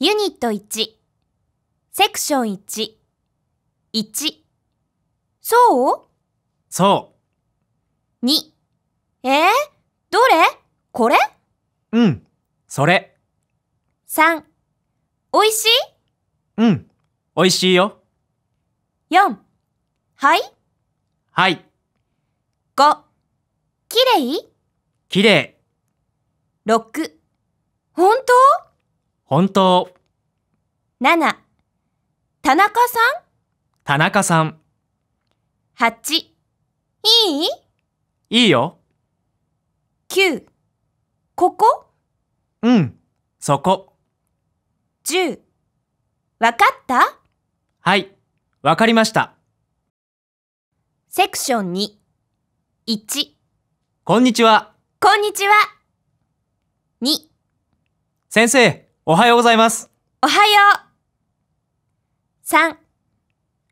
ユニット1、セクション1、1、そうそう。2、えー、どれこれうん、それ。3、おいしいうん、おいしいよ。4、はいはい。5、きれいきれい。6、本当本当。7田中さん田中さん。8いいいいよ。9ここうん、そこ。10わかったはい、わかりました。セクション2 1こんにちは。こんにちは。2先生、おはようございます。おはよう。三。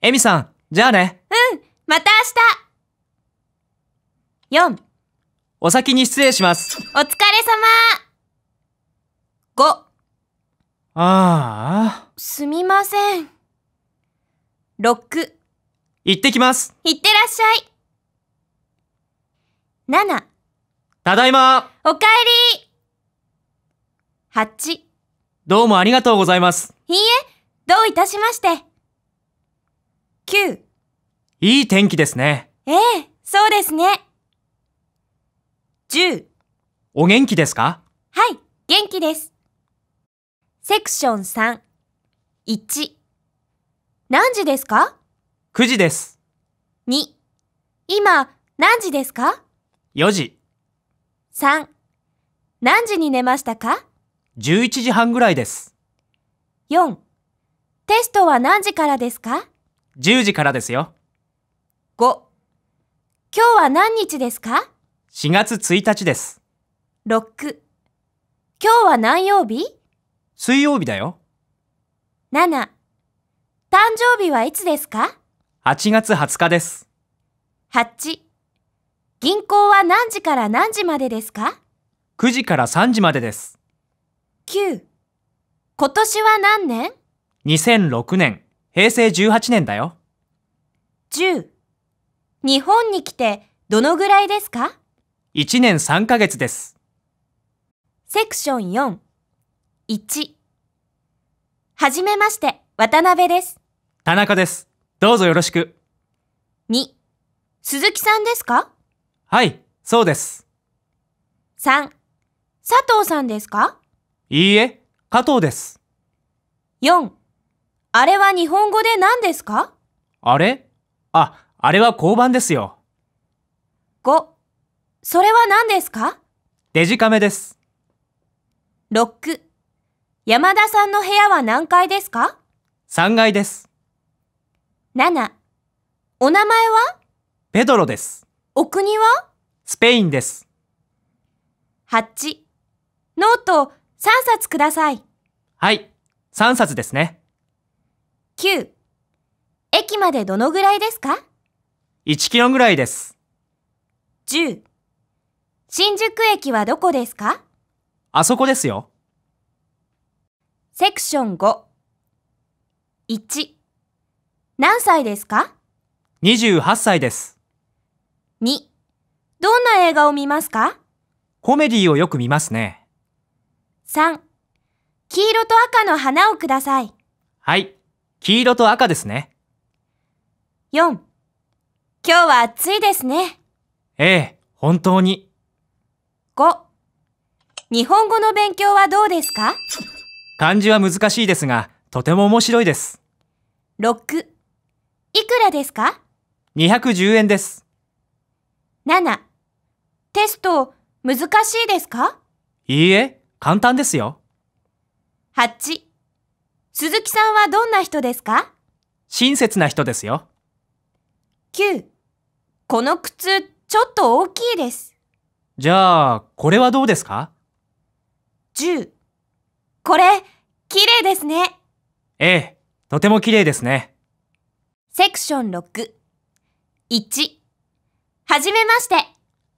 エミさん、じゃあね。うん、また明日。四。お先に失礼します。お疲れ様。五。ああ。すみません。六。行ってきます。行ってらっしゃい。七。ただいま。おかえり。八。どうもありがとうございます。いいえ、どういたしまして。9。いい天気ですね。ええ、そうですね。10。お元気ですかはい、元気です。セクション3。1。何時ですか ?9 時です。2。今、何時ですか ?4 時。3。何時に寝ましたか11時半ぐらいです。4. テストは何時からですか ?10 時からですよ。5. 今日は何日ですか ?4 月1日です。6. 今日は何曜日水曜日だよ。7. 誕生日はいつですか ?8 月20日です。8. 銀行は何時から何時までですか ?9 時から3時までです。9今年は何年 ?2006 年、平成18年だよ。10日本に来てどのぐらいですか ?1 年3ヶ月です。セクション4、1はじめまして、渡辺です。田中です。どうぞよろしく。2鈴木さんですかはい、そうです。3佐藤さんですかいいえ、加藤です。4. あれは日本語で何ですかあれあ、あれは交番ですよ。5. それは何ですかデジカメです。6. 山田さんの部屋は何階ですか ?3 階です。7. お名前はペドロです。お国はスペインです。8. ノート3冊ください。はい、3冊ですね。9. 駅までどのぐらいですか ?1 キロぐらいです。10. 新宿駅はどこですかあそこですよ。セクション5。1. 何歳ですか28歳です。2. どんな映画を見ますかコメディーをよく見ますね。3、黄色と赤の花をください。はい、黄色と赤ですね。4、今日は暑いですね。ええ、本当に。5、日本語の勉強はどうですか漢字は難しいですが、とても面白いです。6、いくらですか ?210 円です。7、テスト難しいですかいいえ、簡単ですよ。8鈴木さんはどんな人ですか親切な人ですよ。9この靴ちょっと大きいです。じゃあ、これはどうですか ?10 これ、綺麗ですね。ええ、とても綺麗ですね。セクション6 1はじめまして。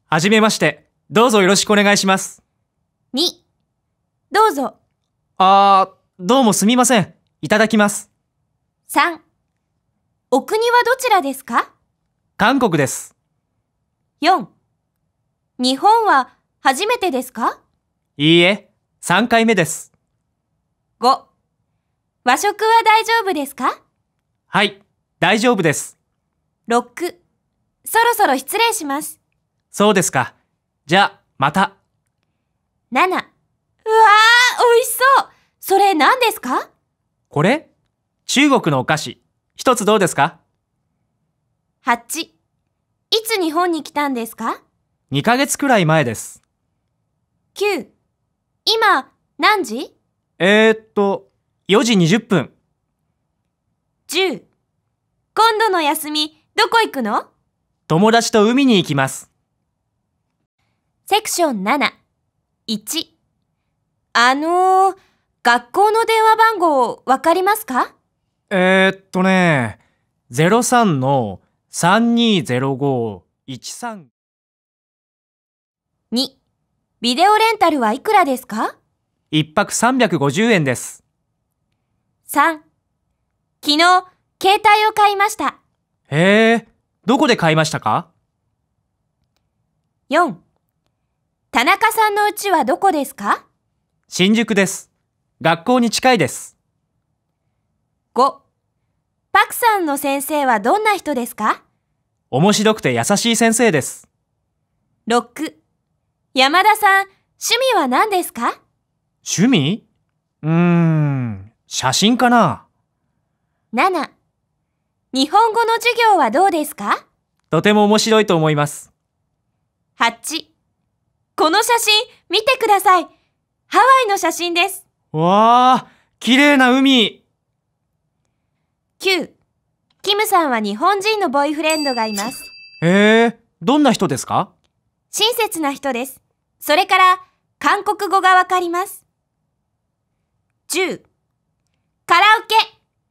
はじめまして。どうぞよろしくお願いします。二、どうぞ。あー、どうもすみません。いただきます。3、お国はどちらですか韓国です。4、日本は初めてですかいいえ、3回目です。5、和食は大丈夫ですかはい、大丈夫です。6、そろそろ失礼します。そうですか。じゃあ、また。7、うわーしそうそれ何ですかこれ中国のお菓子。一つどうですか ?8。いつ日本に来たんですか ?2 ヶ月くらい前です。9。今、何時えー、っと、4時20分。10。今度の休み、どこ行くの友達と海に行きます。セクション7。1。あのー、学校の電話番号わかりますかえー、っとね、03の320513。2、ビデオレンタルはいくらですか一泊350円です。3、昨日、携帯を買いました。へえ、どこで買いましたか ?4、田中さんの家はどこですか新宿です。学校に近いです。5. パクさんの先生はどんな人ですか面白くて優しい先生です。6. 山田さん、趣味は何ですか趣味うーん、写真かな。7. 日本語の授業はどうですかとても面白いと思います。8. この写真見てください。ハワイの写真です。わあ、綺麗な海。9、キムさんは日本人のボーイフレンドがいます。ええー、どんな人ですか親切な人です。それから、韓国語がわかります。10、カラオケ、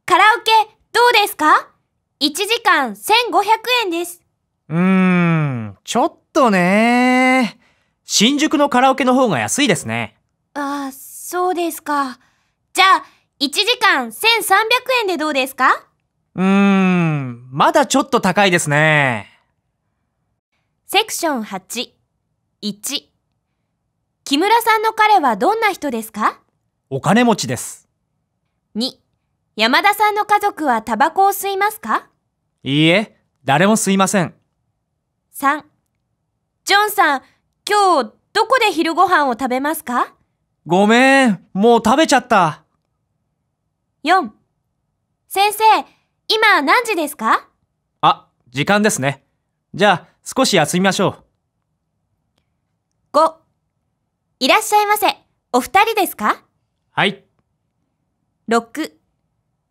カラオケ、どうですか ?1 時間1500円です。うーん、ちょっとね。新宿のカラオケの方が安いですね。ああ、そうですか。じゃあ、1時間1300円でどうですかうーん、まだちょっと高いですね。セクション8、1。木村さんの彼はどんな人ですかお金持ちです。2、山田さんの家族はタバコを吸いますかいいえ、誰も吸いません。3、ジョンさん、今日どこで昼ご飯を食べますかごめん、もう食べちゃった。4先生、今何時ですかあ、時間ですね。じゃあ、少し休みましょう。5いらっしゃいませ。お二人ですかはい。6昨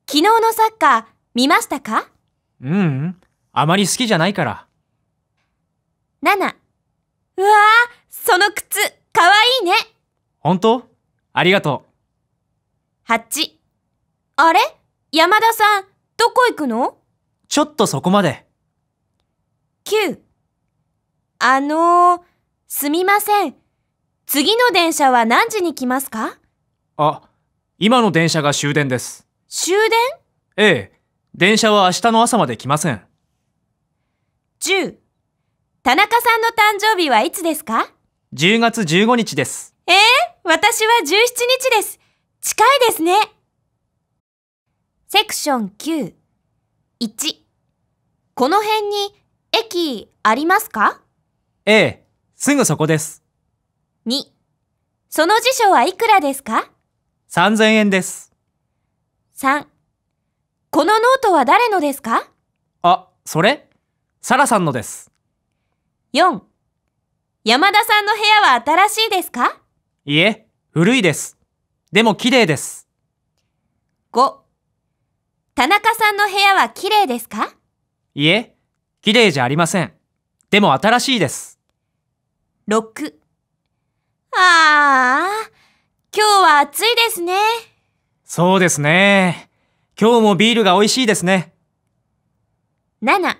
日のサッカー見ましたかうん、うん、あまり好きじゃないから。7うわー、その靴、かわいいね。本当ありがとう。8。あれ山田さん、どこ行くのちょっとそこまで。9。あのー、すみません。次の電車は何時に来ますかあ、今の電車が終電です。終電ええ。電車は明日の朝まで来ません。10. 田中さんの誕生日はいつですか ?10 月15日です。えー私は17日です。近いですね。セクション9。1。この辺に駅ありますかええ、すぐそこです。2。その辞書はいくらですか ?3000 円です。3。このノートは誰のですかあ、それサラさんのです。4. 山田さんの部屋は新しいですかいえ、古いです。でも綺麗です。5. 田中さんの部屋は綺麗ですかいえ、綺麗じゃありません。でも新しいです。6. ああ、今日は暑いですね。そうですね。今日もビールが美味しいですね。7.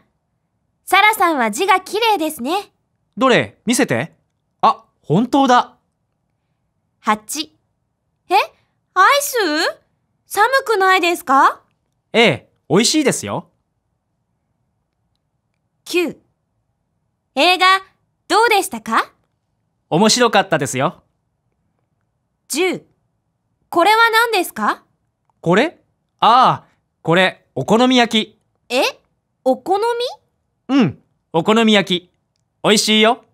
サラさんは字が綺麗ですね。どれ見せて。あ、本当だ。8えアイス寒くないですかええ、美味しいですよ。9映画どうでしたか面白かったですよ。10これは何ですかこれああ、これお好み焼き。えお好みうん、お好み焼き。美味しいよ。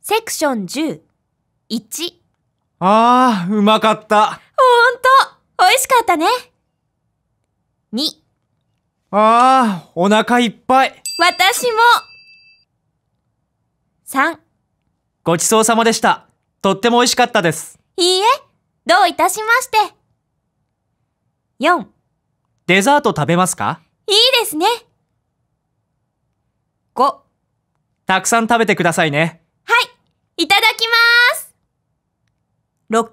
セクション10 1あーうまかったほんと美味しかったね2あーお腹いっぱい私も3ごちそうさまでしたとっても美味しかったですいいえどういたしまして4デザート食べますかいいですね5たくさん食べてくださいねはいいただきます六。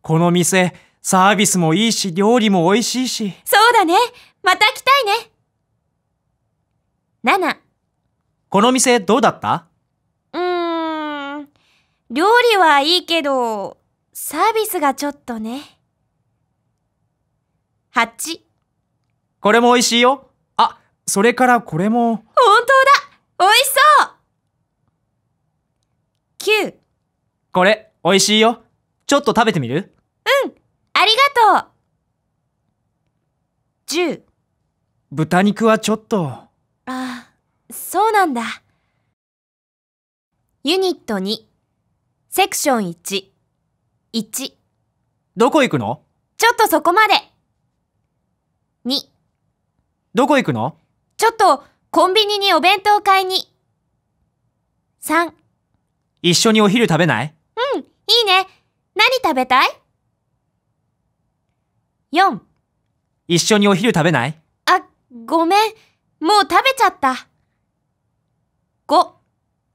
この店サービスもいいし料理も美味しいしそうだねまた来たいね7この店どうだったうーん料理はいいけどサービスがちょっとね8これも美味しいよあそれからこれも本当だ美味しそう9これ美味しいよちょっと食べてみるうんありがとう10豚肉はちょっとああそうなんだユニット2セクション11 1どこ行くのちょっとそこまで2どこ行くのちょっとコンビニにお弁当買いに3一緒にお昼食べないうんいいね何食べたい ?4 一緒にお昼食べないあ、ごめん。もう食べちゃった。5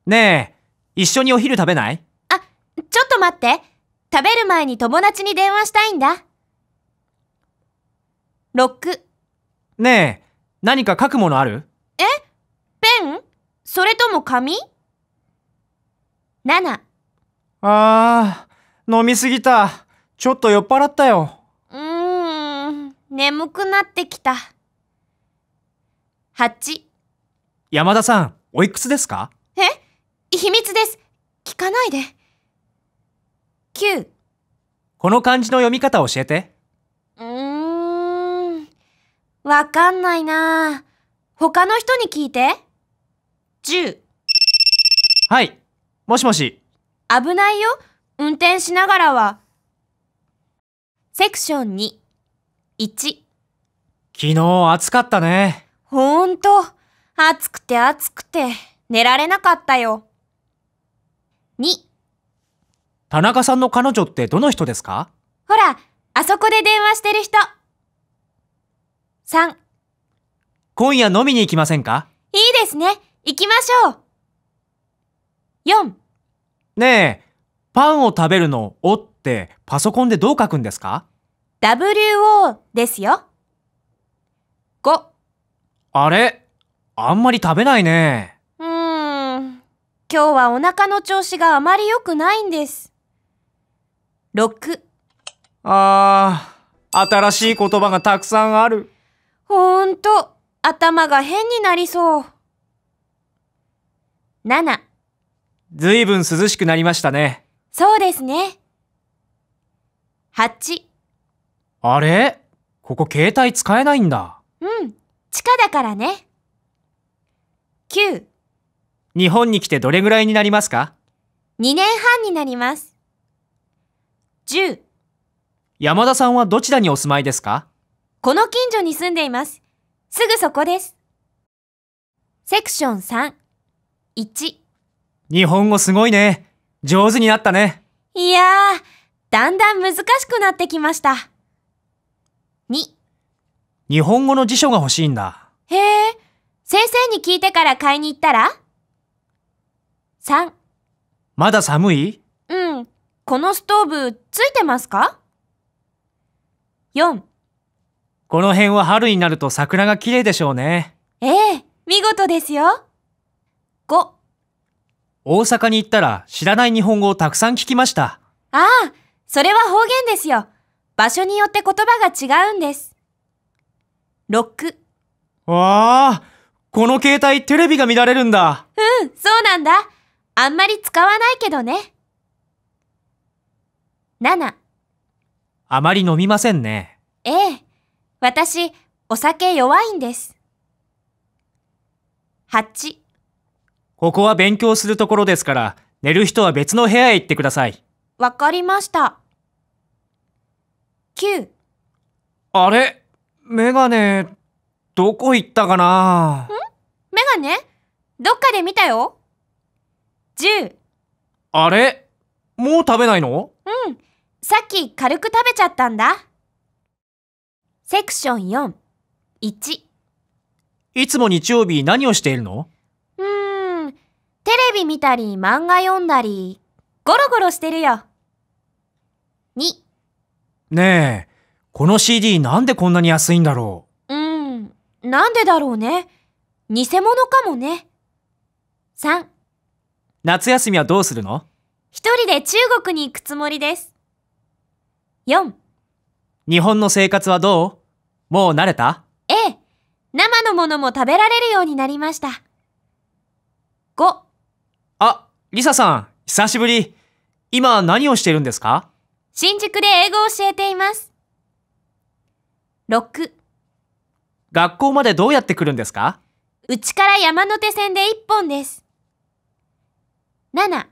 ねえ、一緒にお昼食べないあ、ちょっと待って。食べる前に友達に電話したいんだ。6ねえ、何か書くものあるえペンそれとも紙 ?7 ああ、飲みすぎた。ちょっと酔っ払ったよ。うーん、眠くなってきた。8。山田さん、おいくつですかえ秘密です。聞かないで。9。この漢字の読み方を教えて。うーん、わかんないな。他の人に聞いて。10。はい。もしもし。危ないよ。運転しながらは。セクション2、1。昨日暑かったね。ほんと、暑くて暑くて、寝られなかったよ。2、田中さんの彼女ってどの人ですかほら、あそこで電話してる人。3、今夜飲みに行きませんかいいですね。行きましょう。4、ねえ、パンを食べるのをってパソコンでどう書くんですか ?WO ですよ。5あれあんまり食べないね。うーん。今日はお腹の調子があまり良くないんです。6あー、新しい言葉がたくさんある。ほんと、頭が変になりそう。7ずいぶん涼しくなりましたね。そうですね。8あれここ携帯使えないんだ。うん、地下だからね。9日本に来てどれぐらいになりますか ?2 年半になります。10山田さんはどちらにお住まいですかこの近所に住んでいます。すぐそこです。セクション3。1日本語すごいね。上手になったね。いやー、だんだん難しくなってきました。2日本語の辞書が欲しいんだ。へえ、先生に聞いてから買いに行ったら ?3 まだ寒いうん、このストーブついてますか ?4 この辺は春になると桜が綺麗でしょうね。ええ、見事ですよ。5大阪に行ったら知らない日本語をたくさん聞きました。ああ、それは方言ですよ。場所によって言葉が違うんです。6。わあ、この携帯テレビが見られるんだ。うん、そうなんだ。あんまり使わないけどね。7。あまり飲みませんね。ええ。私、お酒弱いんです。8。ここは勉強するところですから、寝る人は別の部屋へ行ってください。わかりました。9あれメガネ、どこ行ったかなメガネどっかで見たよ。10あれもう食べないのうん。さっき軽く食べちゃったんだ。セクション4。1いつも日曜日何をしているのテレビ見たり漫画読んだり、ゴロゴロしてるよ。2ねえ、この CD なんでこんなに安いんだろう。うん、なんでだろうね。偽物かもね。3夏休みはどうするの一人で中国に行くつもりです。4日本の生活はどうもう慣れたええ。生のものも食べられるようになりました。リサさん、久しぶり。今何をしてるんですか新宿で英語を教えています。6学校までどうやって来るんですかうちから山手線で1本です。7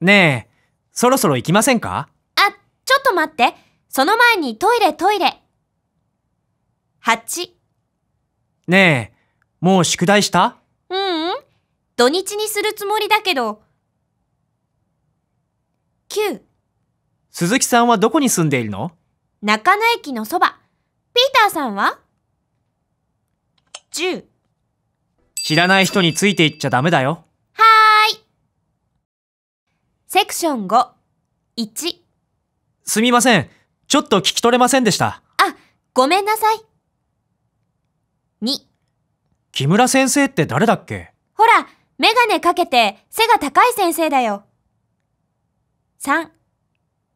ねえ、そろそろ行きませんかあ、ちょっと待って。その前にトイレトイレ。8ねえ、もう宿題したううん、土日にするつもりだけど、9鈴木さんはどこに住んでいるの中野駅のそば。ピーターさんは ?10 知らない人についていっちゃダメだよ。はーい。セクション5、1すみません。ちょっと聞き取れませんでした。あ、ごめんなさい。2木村先生って誰だっけほら、メガネかけて背が高い先生だよ。三。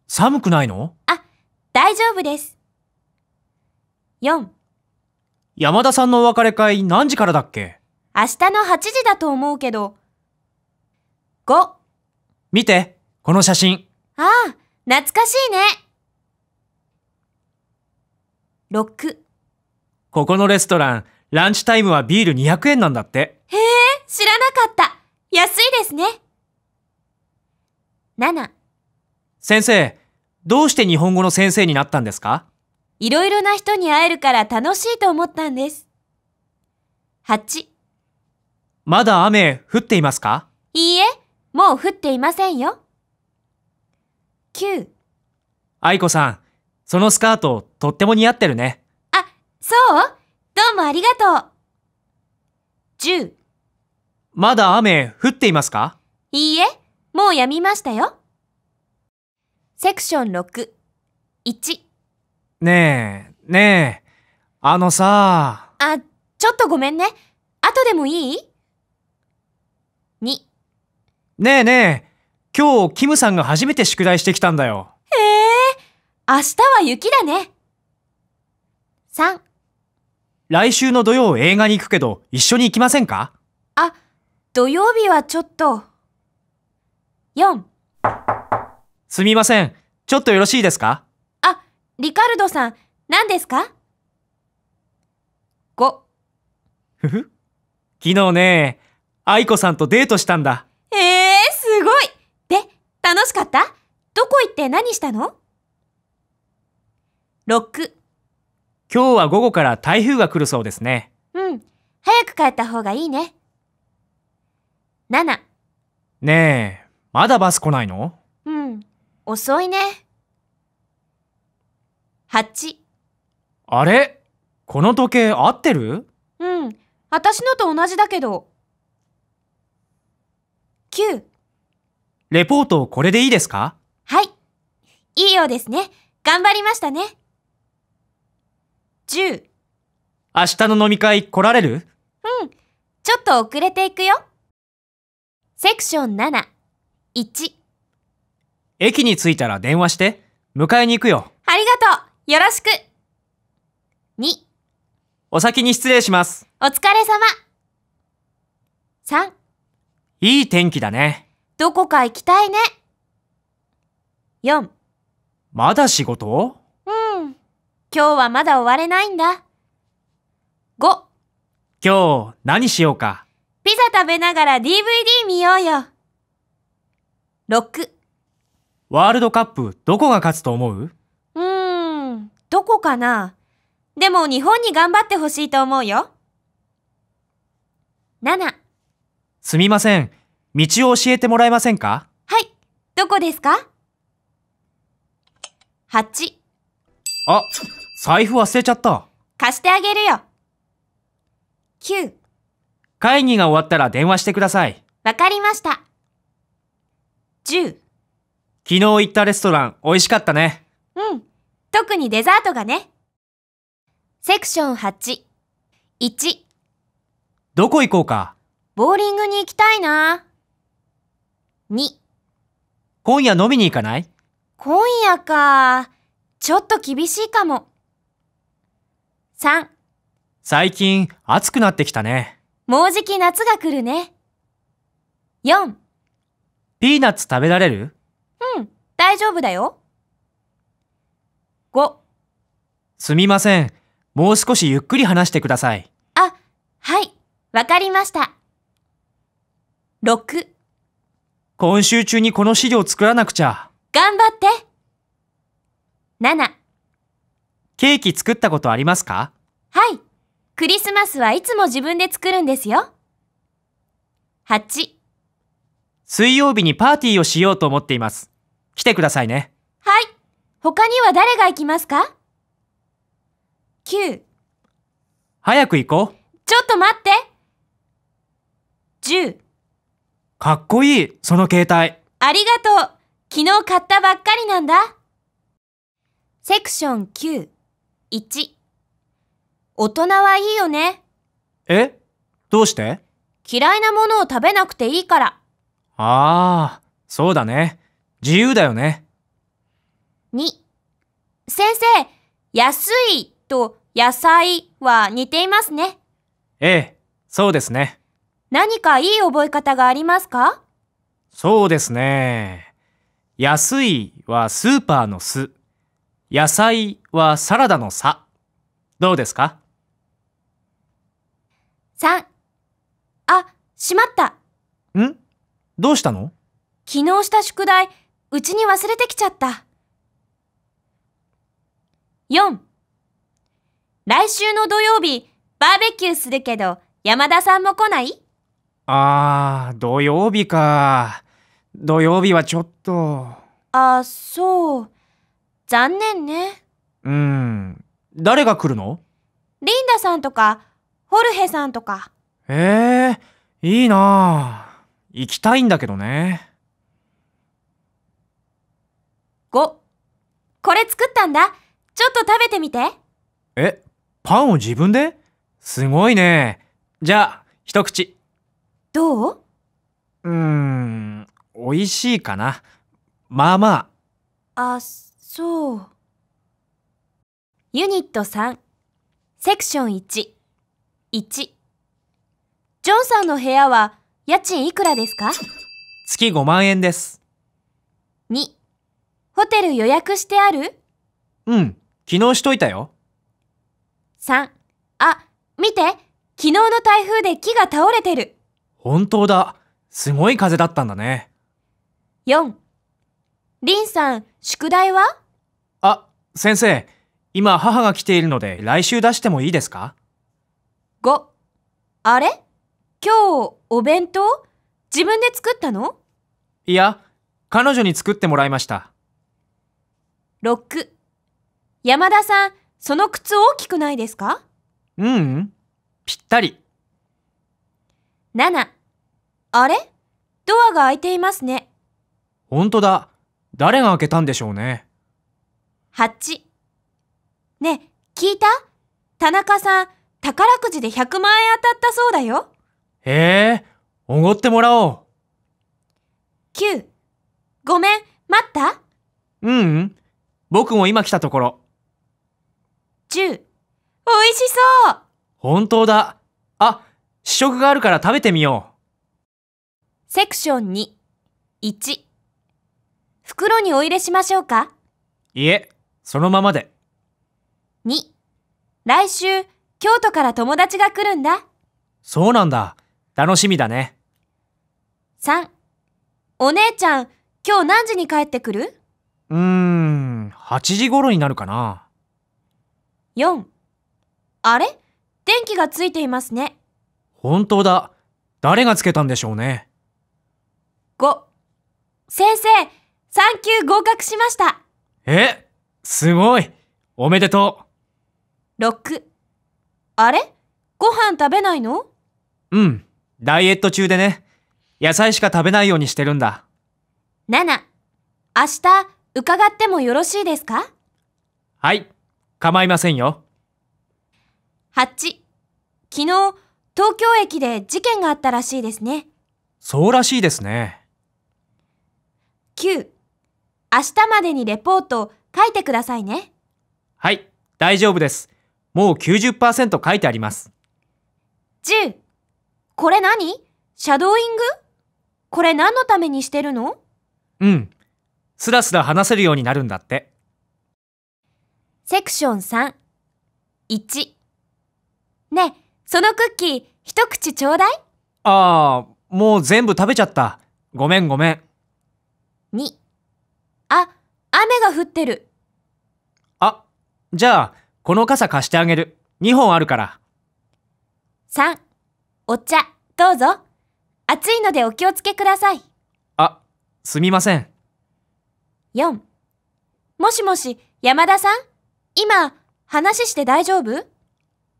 寒くないのあ、大丈夫です。四。山田さんのお別れ会何時からだっけ明日の八時だと思うけど。五。見て、この写真。ああ、懐かしいね。六。ここのレストラン、ランチタイムはビール200円なんだって。へえ、知らなかった。安いですね。7先生、どうして日本語の先生になったんですかいろいろな人に会えるから楽しいと思ったんです。8まだ雨降っていますかいいえ、もう降っていませんよ。9愛子さん、そのスカートとっても似合ってるね。あ、そうどうもありがとう。10まだ雨降っていますかいいえ、もうやみましたよ。セクション6、1。ねえ、ねえ、あのさあ、ちょっとごめんね。後でもいい ?2。ねえねえ、今日、キムさんが初めて宿題してきたんだよ。へえ、明日は雪だね。3。来週の土曜映画に行くけど、一緒に行きませんかあ、土曜日はちょっと。4。すみません。ちょっとよろしいですかあ、リカルドさん、何ですか ?5。ふふ。昨日ね、愛子さんとデートしたんだ。ええー、すごいで、楽しかったどこ行って何したの ?6。今日は午後から台風が来るそうですね。うん。早く帰った方がいいね。7。ねえ、まだバス来ないの遅いね。8あれこの時計合ってるうん、私のと同じだけど。9レポートこれでいいですかはい。いいようですね。頑張りましたね。10明日の飲み会来られるうん。ちょっと遅れていくよ。セクション7。1駅に着いたら電話して。迎えに行くよ。ありがとう。よろしく。2、お先に失礼します。お疲れ様。3、いい天気だね。どこか行きたいね。4、まだ仕事うん。今日はまだ終われないんだ。5、今日何しようか。ピザ食べながら DVD 見ようよ。6、ワールドカップどこが勝つと思ううーん、どこかなでも日本に頑張ってほしいと思うよ。7すみません。道を教えてもらえませんかはい、どこですか ?8 あ、財布忘れちゃった。貸してあげるよ。9会議が終わったら電話してください。わかりました。10昨日行ったレストラン美味しかったね。うん。特にデザートがね。セクション8。1。どこ行こうかボーリングに行きたいな。2。今夜飲みに行かない今夜か。ちょっと厳しいかも。3。最近暑くなってきたね。もうじき夏が来るね。4。ピーナッツ食べられる大丈夫だよ。5すみません。もう少しゆっくり話してください。あ、はい。わかりました。6今週中にこの資料を作らなくちゃ。頑張って。7ケーキ作ったことありますかはい。クリスマスはいつも自分で作るんですよ。8水曜日にパーティーをしようと思っています。来てくださいね。はい。他には誰が行きますか ?9。早く行こう。ちょっと待って。10。かっこいい、その携帯。ありがとう。昨日買ったばっかりなんだ。セクション9。1。大人はいいよね。えどうして嫌いなものを食べなくていいから。ああ、そうだね。自由だよね。2先生、安いと野菜は似ていますね。ええ、そうですね。何かいい覚え方がありますかそうですね。安いはスーパーの巣。野菜はサラダの差。どうですか ?3 あ、しまった。んどうしたの昨日した宿題、うちに忘れてきちゃった。4来週の土曜日、バーベキューするけど、山田さんも来ないあー、土曜日か。土曜日はちょっと。あ、そう。残念ね。うん。誰が来るのリンダさんとか、ホルヘさんとか。えー、いいな行きたいんだけどね。これ作ったんだちょっと食べてみてえパンを自分ですごいねじゃあ一口どううーん美味しいかなまあまああそうユニット3セクション11ジョンさんの部屋は家賃いくらですか月5万円です2ホテル予約してあるうん、昨日しといたよ。3、あ、見て昨日の台風で木が倒れてる。本当だ。すごい風だったんだね。4、リンさん、宿題はあ、先生、今母が来ているので来週出してもいいですか ?5、あれ今日、お弁当自分で作ったのいや、彼女に作ってもらいました。6山田さんその靴大きくないですかうん、ん、ぴったり7あれドアが開いていますねほんとだ誰が開けたんでしょうね8ね聞いた田中さん宝くじで100万円当たったそうだよへえおごってもらおう9ごめん待ったうん、うん、僕も今来たところ。10。美味しそう本当だ。あ、試食があるから食べてみよう。セクション2。1。袋にお入れしましょうかいえ、そのままで。2. 来週、京都から友達が来るんだ。そうなんだ。楽しみだね。3. お姉ちゃん、今日何時に帰ってくるうーん。8時頃になるかな。4あれ電気がついていますね。本当だ。誰がつけたんでしょうね。5先生、3級合格しました。えすごいおめでとう !6 あれご飯食べないのうん、ダイエット中でね。野菜しか食べないようにしてるんだ。7明日、伺ってもよろしいですかはい、構いませんよ。8、昨日、東京駅で事件があったらしいですね。そうらしいですね。9、明日までにレポート書いてくださいね。はい、大丈夫です。もう90%書いてあります。10、これ何シャドーイングこれ何のためにしてるのうん、スラスラ話せるようになるんだってセクション3 1ねえそのクッキー一口ちょうだいああもう全部食べちゃったごめんごめん2あ雨が降ってるあじゃあこの傘貸してあげる2本あるから3お茶どうぞ暑いのでお気をつけくださいあすみません4もしもし、山田さん今、話して大丈夫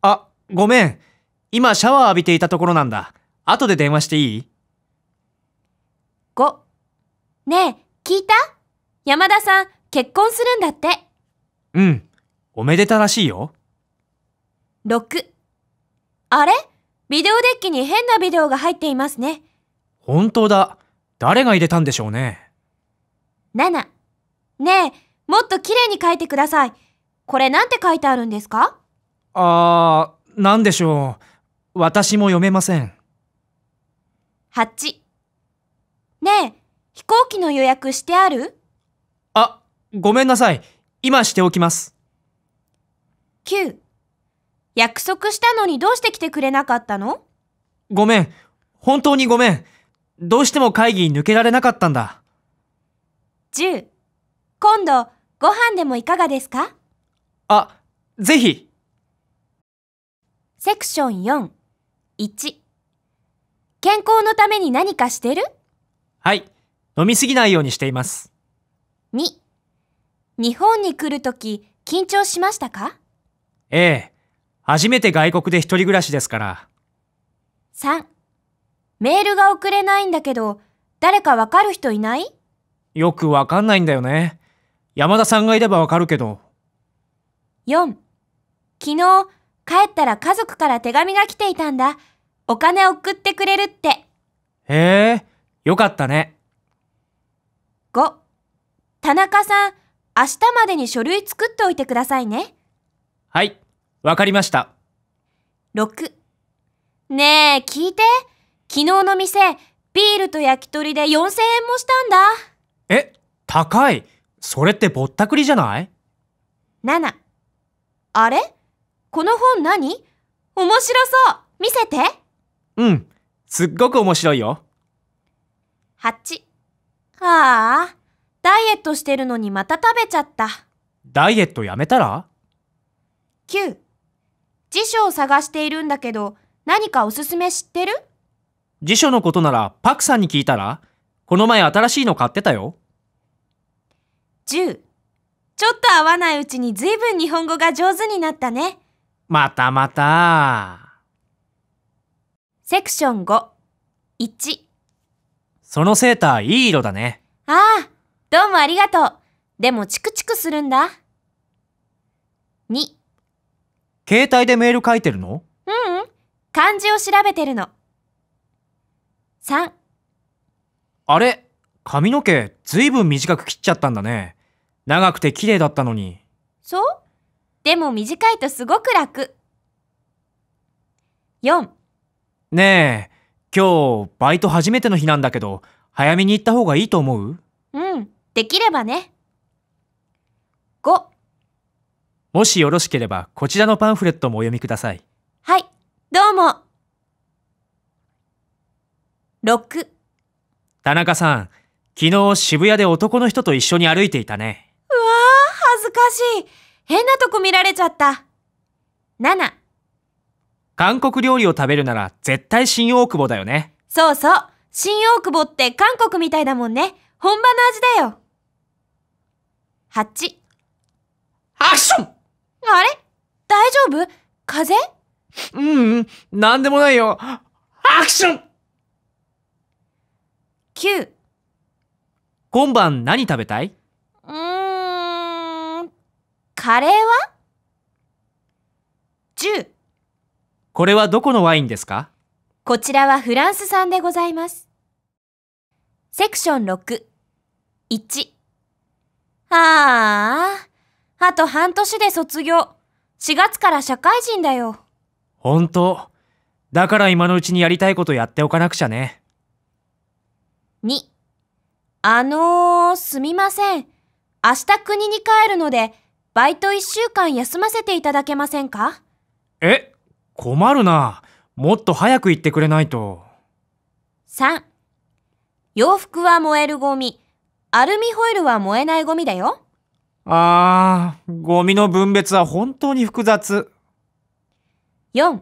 あ、ごめん。今シャワー浴びていたところなんだ。後で電話していい ?5 ねえ、聞いた山田さん、結婚するんだって。うん、おめでたらしいよ。6あれビデオデッキに変なビデオが入っていますね。本当だ。誰が入れたんでしょうね。7ねえ、もっと綺麗に書いてください。これなんて書いてあるんですかあー、なんでしょう。私も読めません。8ねえ、飛行機の予約してあるあ、ごめんなさい。今しておきます。9約束したのにどうして来てくれなかったのごめん。本当にごめん。どうしても会議に抜けられなかったんだ。10今度、ご飯でもいかがですかあ、ぜひセクション4、1健康のために何かしてるはい、飲みすぎないようにしています。2日本に来るとき緊張しましたかええ、初めて外国で一人暮らしですから。3メールが送れないんだけど、誰かわかる人いないよくわかんないんだよね。山田さんがいればわかるけど。4. 昨日、帰ったら家族から手紙が来ていたんだ。お金送ってくれるって。へえ、よかったね。5. 田中さん、明日までに書類作っておいてくださいね。はい、わかりました。6. ねえ、聞いて。昨日の店、ビールと焼き鳥で4000円もしたんだ。え、高い。それってぼったくりじゃない ?7 あれこの本何面白そう見せてうんすっごく面白いよ8ああダイエットしてるのにまた食べちゃったダイエットやめたら ?9 辞書を探しているんだけど何かおすすめ知ってる辞書のことならパクさんに聞いたらこの前新しいの買ってたよ。10ちょっと合わないうちにずいぶん日本語が上手になったねまたまたセクション51そのセーターいい色だねああどうもありがとうでもチクチクするんだ2携帯でメール書いてるのううん漢字を調べてるの3あれ髪の毛ずいぶん短く切っちゃったんだね長くて綺麗だったのにそうでも短いとすごく楽4ねえ今日バイト初めての日なんだけど早めに行った方がいいと思ううんできればね5もしよろしければこちらのパンフレットもお読みくださいはいどうも6田中さん昨日渋谷で男の人と一緒に歩いていたね。うわー、恥ずかしい。変なとこ見られちゃった。7。韓国料理を食べるなら絶対新大久保だよね。そうそう。新大久保って韓国みたいだもんね。本場の味だよ。8。アクションあれ大丈夫風邪ううん、なんでもないよ。アクション !9。今晩何食べたいうーんカレーは ?10 これはどこのワインですかこちらはフランス産でございますセクション6 1あああと半年で卒業4月から社会人だよ本当だから今のうちにやりたいことやっておかなくちゃね2あのー、すみません。明日国に帰るので、バイト1週間休ませていただけませんかえ、困るな。もっと早く言ってくれないと。3、洋服は燃えるゴミ、アルミホイルは燃えないゴミだよ。あー、ゴミの分別は本当に複雑。4、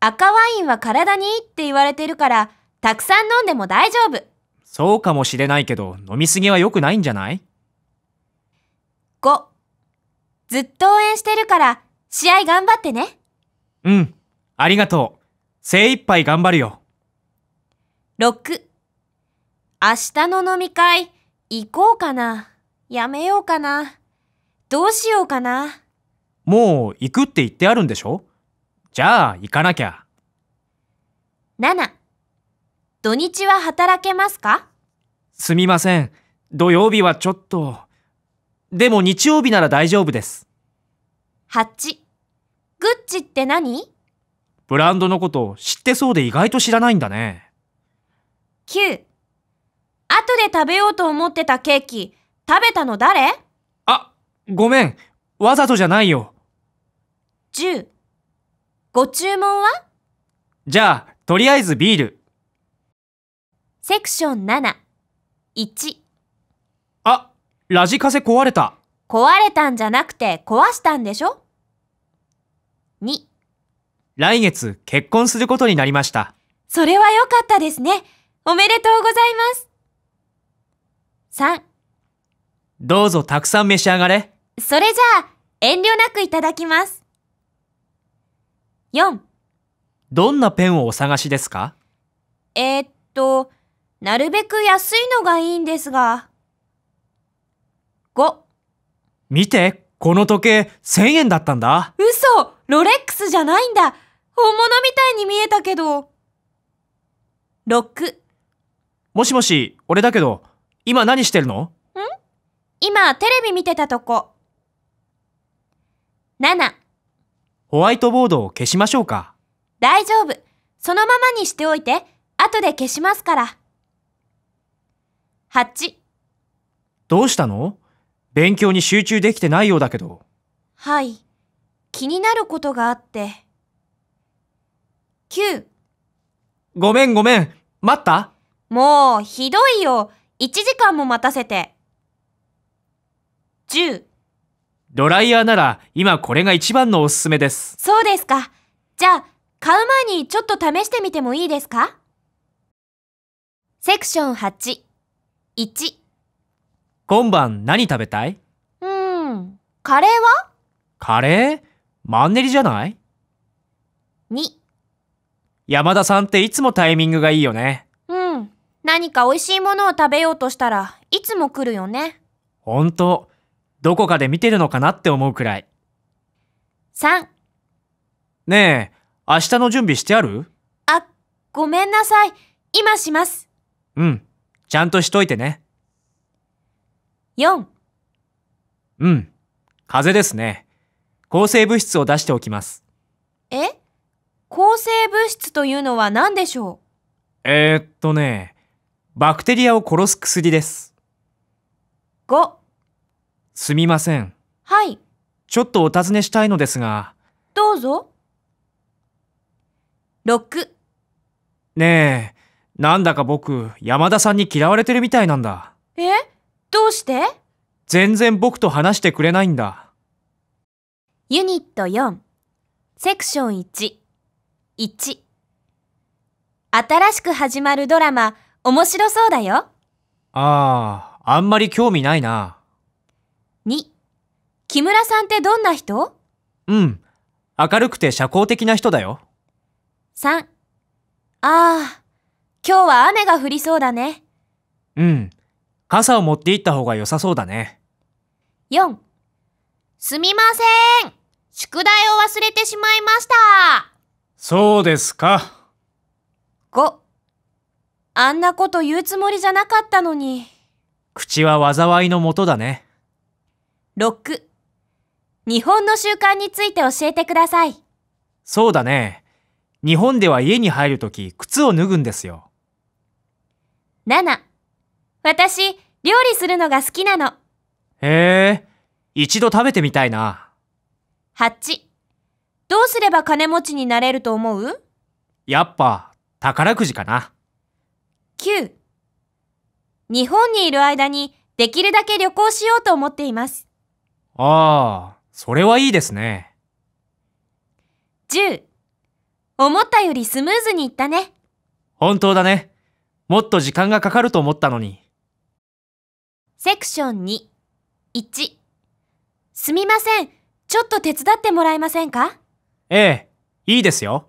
赤ワインは体にいいって言われてるから、たくさん飲んでも大丈夫。そうかもしれないけど飲みすぎは良くないんじゃない ?5 ずっと応援してるから試合頑張ってねうんありがとう精一杯頑張るよ6明日の飲み会行こうかなやめようかなどうしようかなもう行くって言ってあるんでしょじゃあ行かなきゃ7土日は働けますかすみません。土曜日はちょっと。でも日曜日なら大丈夫です。8. グッチって何ブランドのこと知ってそうで意外と知らないんだね。9. 後で食べようと思ってたケーキ、食べたの誰あ、ごめん。わざとじゃないよ。10. ご注文はじゃあ、とりあえずビール。セクション7、1。あ、ラジカセ壊れた。壊れたんじゃなくて壊したんでしょ ?2。来月結婚することになりました。それは良かったですね。おめでとうございます。3。どうぞたくさん召し上がれ。それじゃあ、遠慮なくいただきます。4。どんなペンをお探しですかえー、っと、なるべく安いのがいいんですが。5見て、この時計1000円だったんだ。嘘ロレックスじゃないんだ本物みたいに見えたけど。6もしもし、俺だけど、今何してるのん今テレビ見てたとこ。7ホワイトボードを消しましょうか。大丈夫。そのままにしておいて、後で消しますから。8どうしたの勉強に集中できてないようだけどはい気になることがあって9ごめんごめん待ったもうひどいよ1時間も待たせて10ドライヤーなら今これが一番のおすすめですそうですかじゃあ買う前にちょっと試してみてもいいですかセクション8 1今晩何食べたいうんカレーはカレーマンネリじゃない2山田さんっていつもタイミングがいいよねうん何か美味しいものを食べようとしたらいつも来るよねほんとどこかで見てるのかなって思うくらい3ねえ明日の準備してあるあごめんなさい今しますうんちゃんとしといてね。4うん、風邪ですね。抗生物質を出しておきます。え抗生物質というのは何でしょうえー、っとね、バクテリアを殺す薬です。5すみません。はい。ちょっとお尋ねしたいのですが。どうぞ。6ねえ、なんだか僕、山田さんに嫌われてるみたいなんだ。えどうして全然僕と話してくれないんだ。ユニット4、セクション1、1。新しく始まるドラマ、面白そうだよ。ああ、あんまり興味ないな。2、木村さんってどんな人うん、明るくて社交的な人だよ。3、ああ、今日は雨が降りそうだね。うん。傘を持って行った方が良さそうだね。4. すみません。宿題を忘れてしまいました。そうですか。5. あんなこと言うつもりじゃなかったのに。口は災いのもとだね。6. 日本の習慣について教えてください。そうだね。日本では家に入るとき靴を脱ぐんですよ。7私、料理するのが好きなの。へえ、一度食べてみたいな。8どうすれば金持ちになれると思うやっぱ、宝くじかな。9日本にいる間にできるだけ旅行しようと思っています。ああ、それはいいですね。10思ったよりスムーズにいったね。本当だね。もっと時間がかかると思ったのに。セクション2、1。すみません。ちょっと手伝ってもらえませんかええ、いいですよ。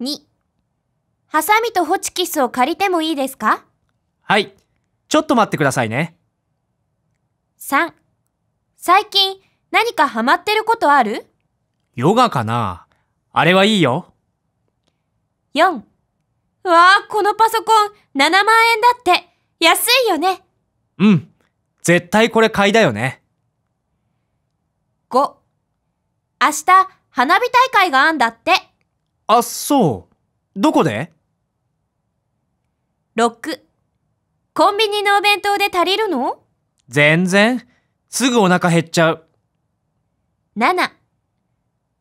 2、ハサミとホチキスを借りてもいいですかはい。ちょっと待ってくださいね。3、最近何かハマってることあるヨガかなあれはいいよ。4、わあ、このパソコン7万円だって。安いよね。うん。絶対これ買いだよね。5。明日、花火大会があんだって。あ、そう。どこで ?6。コンビニのお弁当で足りるの全然。すぐお腹減っちゃう。7。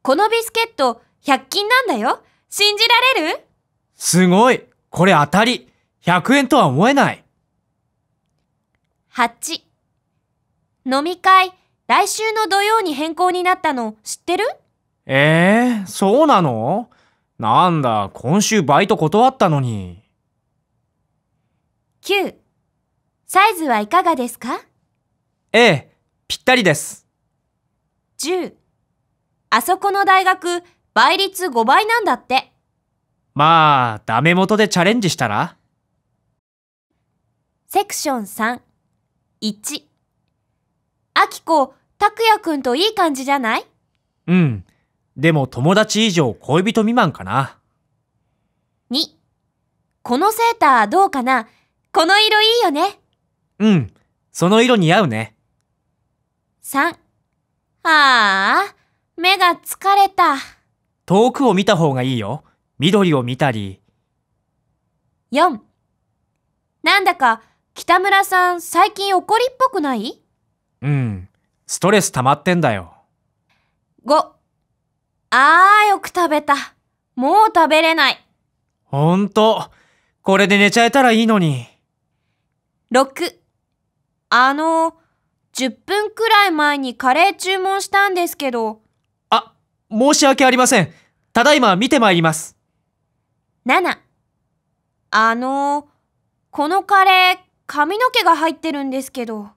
このビスケット、100均なんだよ。信じられるすごいこれ当たり !100 円とは思えない !8 飲み会、来週の土曜に変更になったの知ってるえー、そうなのなんだ、今週バイト断ったのに。9サイズはいかがですかええ、ぴったりです。10あそこの大学、倍率5倍なんだって。まあ、ダメ元でチャレンジしたらセクション3、1。アキコ、タクヤくんといい感じじゃないうん。でも友達以上恋人未満かな。2、このセーターどうかなこの色いいよね。うん。その色似合うね。3、ああ、目が疲れた。遠くを見た方がいいよ。緑を見たり。4. なんだか北村さん最近怒りっぽくないうん。ストレス溜まってんだよ。5. あーよく食べた。もう食べれない。ほんと。これで寝ちゃえたらいいのに。6. あの、10分くらい前にカレー注文したんですけど。あ、申し訳ありません。ただいま見てまいります。7あのこのカレー髪の毛が入ってるんですけど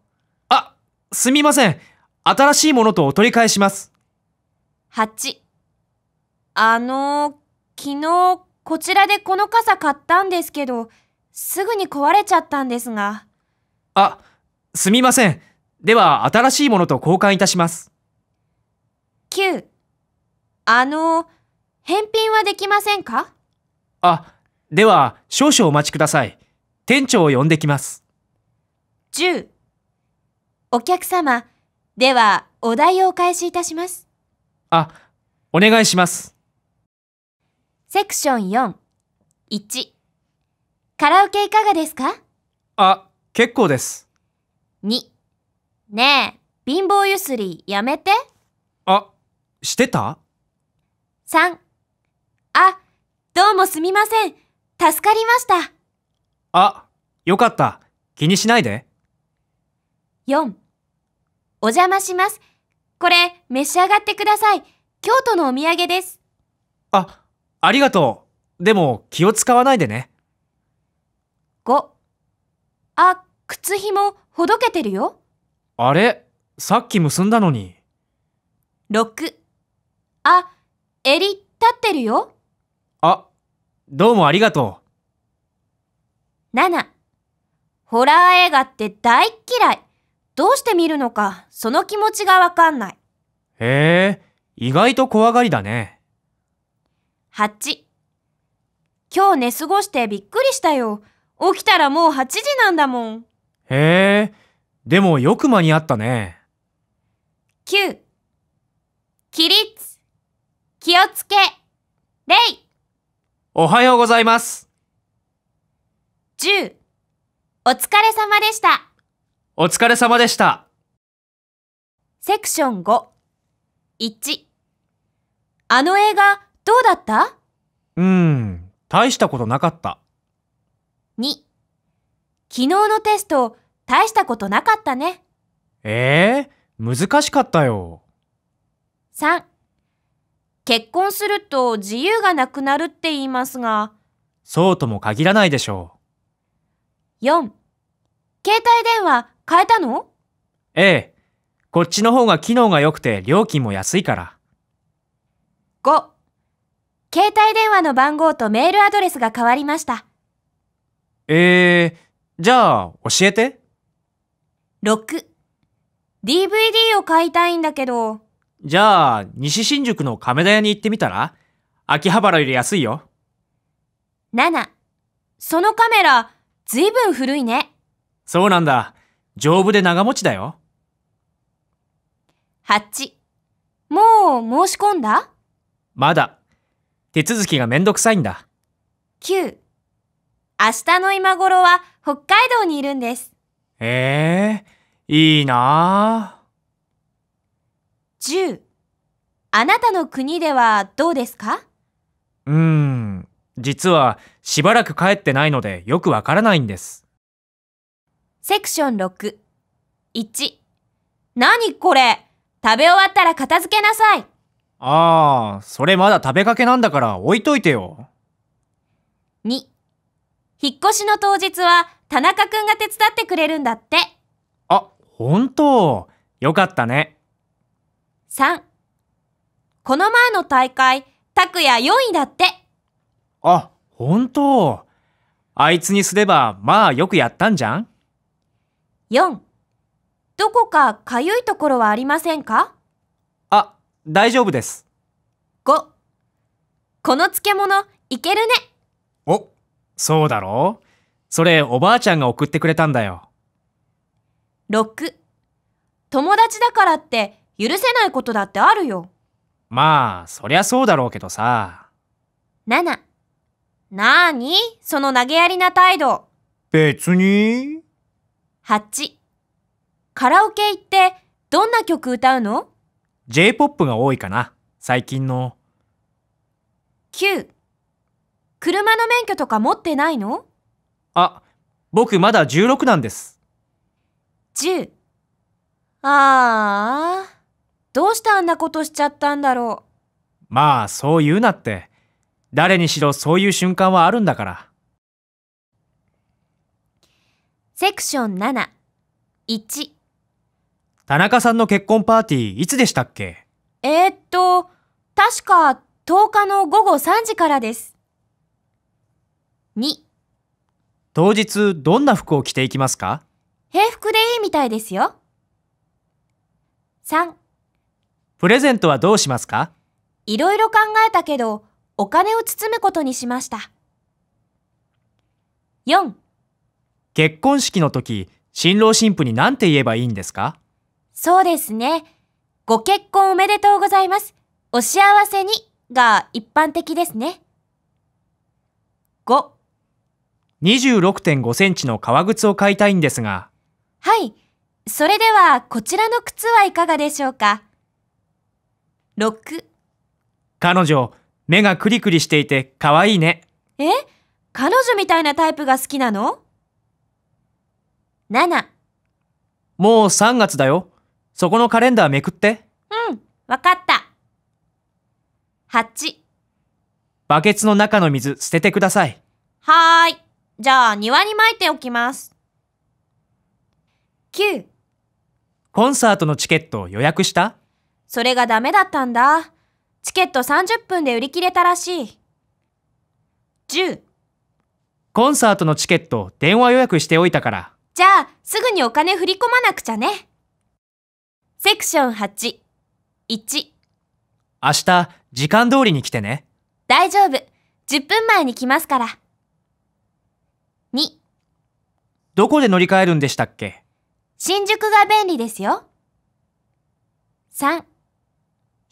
あすみません新しいものとお取り替えします8あの昨日こちらでこの傘買ったんですけどすぐに壊れちゃったんですがあすみませんでは新しいものと交換いたします9あの返品はできませんかあ、では少々お待ちください。店長を呼んできます。10お客様、ではお代をお返しいたします。あ、お願いします。セクション4、1カラオケいかがですかあ、結構です。2ねえ、貧乏ゆすりやめて。あ、してた ?3 あ、どうもすみません。助かりました。あ、よかった。気にしないで。4. お邪魔します。これ、召し上がってください。京都のお土産です。あ、ありがとう。でも、気を使わないでね。5. あ、靴ひも、ほどけてるよ。あれさっき結んだのに。6. あ、襟、立ってるよ。あ、どうもありがとう。7、ホラー映画って大嫌い。どうして見るのか、その気持ちがわかんない。へえ、意外と怖がりだね。8、今日寝過ごしてびっくりしたよ。起きたらもう8時なんだもん。へえ、でもよく間に合ったね。9、起立、気をつけ、礼。おはようございます。10お疲れ様でした。お疲れ様でした。セクション5 1あの映画どうだったうん、大したことなかった。2昨日のテスト大したことなかったね。ええー、難しかったよ。3結婚すると自由がなくなるって言いますが、そうとも限らないでしょう。4. 携帯電話変えたのええ。こっちの方が機能が良くて料金も安いから。5. 携帯電話の番号とメールアドレスが変わりました。ええー、じゃあ教えて。6DVD を買いたいんだけど。じゃあ、西新宿の亀田屋に行ってみたら秋葉原より安いよ。7、そのカメラ、ずいぶん古いね。そうなんだ。丈夫で長持ちだよ。8、もう申し込んだまだ。手続きがめんどくさいんだ。9、明日の今頃は北海道にいるんです。ええー、いいなあ。10あなたの国ではどうですかうーん実はしばらく帰ってないのでよくわからないんですセクション61何これ食べ終わったら片付けなさいああそれまだ食べかけなんだから置いといてよ2引っ越しの当日は田中くんが手伝ってくれるんだってあ本当よかったね3この前の大会、拓也4位だって。あ、本当あいつにすれば、まあよくやったんじゃん ?4 どこかかゆいところはありませんかあ、大丈夫です。5この漬物、いけるね。お、そうだろうそれおばあちゃんが送ってくれたんだよ。6友達だからって許せないことだってあるよ。まあ、そりゃそうだろうけどさ。7。なーにその投げやりな態度。別に。8。カラオケ行ってどんな曲歌うの ?J-POP が多いかな、最近の。9。車の免許とか持ってないのあ、僕まだ16なんです。10。ああ。どうしてあんなことしちゃったんだろうまあそう言うなって誰にしろそういう瞬間はあるんだからセクション71田中さんの結婚パーティーいつでしたっけえー、っと確か10日の午後3時からです2当日どんな服を着ていきますか平服でいいみたいですよ3プレゼントはどうしますかいろいろ考えたけど、お金を包むことにしました。4結婚式の時、新郎新婦に何て言えばいいんですかそうですね。ご結婚おめでとうございます。お幸せにが一般的ですね。5 26.5センチの革靴を買いたいんですが。はい。それではこちらの靴はいかがでしょうか6彼女目がクリクリしていて可愛いねえ彼女みたいなタイプが好きなの ?7 もう3月だよそこのカレンダーめくってうんわかった8バケツの中の水捨ててくださいはーいじゃあ庭にまいておきます9コンサートのチケット予約したそれがダメだったんだ。チケット30分で売り切れたらしい。10コンサートのチケット電話予約しておいたから。じゃあ、すぐにお金振り込まなくちゃね。セクション8。1。明日、時間通りに来てね。大丈夫。10分前に来ますから。2。どこで乗り換えるんでしたっけ新宿が便利ですよ。3。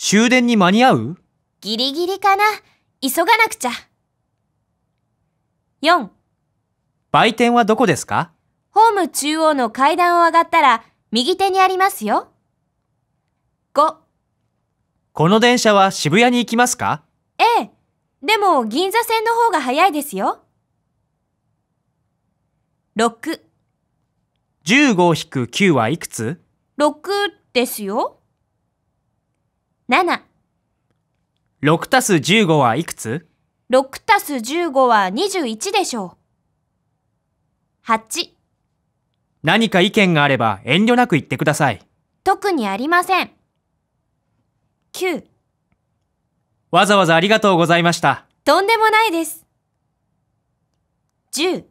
終電に間に合うギリギリかな。急がなくちゃ。4売店はどこですかホーム中央の階段を上がったら右手にありますよ。5この電車は渋谷に行きますかええ。でも銀座線の方が早いですよ。6 15-9はいくつ ?6 ですよ。7 6たす15はいくつ ?6 たす15は21でしょう。8何か意見があれば遠慮なく言ってください。特にありません。9わざわざありがとうございました。とんでもないです。10